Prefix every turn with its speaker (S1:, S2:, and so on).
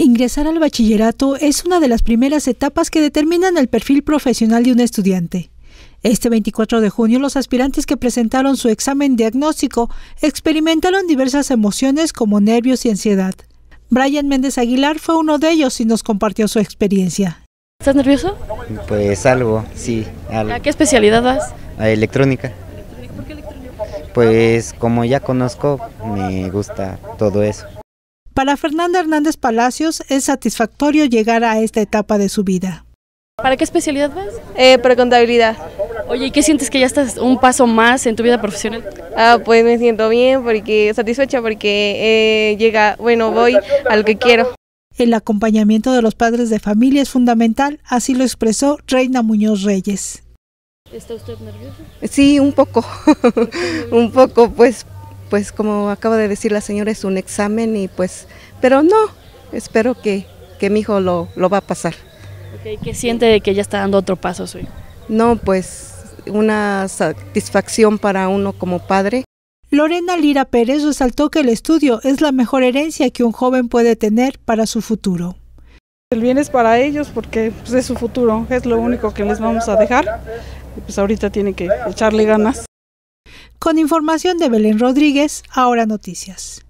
S1: Ingresar al bachillerato es una de las primeras etapas que determinan el perfil profesional de un estudiante. Este 24 de junio los aspirantes que presentaron su examen diagnóstico experimentaron diversas emociones como nervios y ansiedad. Brian Méndez Aguilar fue uno de ellos y nos compartió su experiencia. ¿Estás
S2: nervioso?
S3: Pues algo, sí. ¿A
S2: qué especialidad vas?
S3: A electrónica. ¿Por qué electrónica? Pues como ya conozco, me gusta todo eso.
S1: Para Fernanda Hernández Palacios es satisfactorio llegar a esta etapa de su vida.
S2: ¿Para qué especialidad vas? Eh, para contabilidad. Oye, ¿y qué sientes que ya estás un paso más en tu vida profesional? Ah, pues me siento bien, porque satisfecha, porque eh, llega, bueno, voy al que quiero.
S1: El acompañamiento de los padres de familia es fundamental, así lo expresó Reina Muñoz Reyes.
S2: ¿Está usted nerviosa?
S1: Sí, un poco,
S4: un poco, pues pues como acaba de decir la señora, es un examen y pues, pero no, espero que, mi hijo lo, va a pasar.
S2: ¿Qué siente de que ya está dando otro paso su hijo?
S4: No, pues una satisfacción
S1: para uno como padre. Lorena Lira Pérez resaltó que el estudio es la mejor herencia que un joven puede tener para su futuro. El bien es para ellos porque pues, es su futuro, es lo único que les vamos a dejar. pues ahorita tiene que echarle ganas. Con información de Belén Rodríguez, ahora noticias.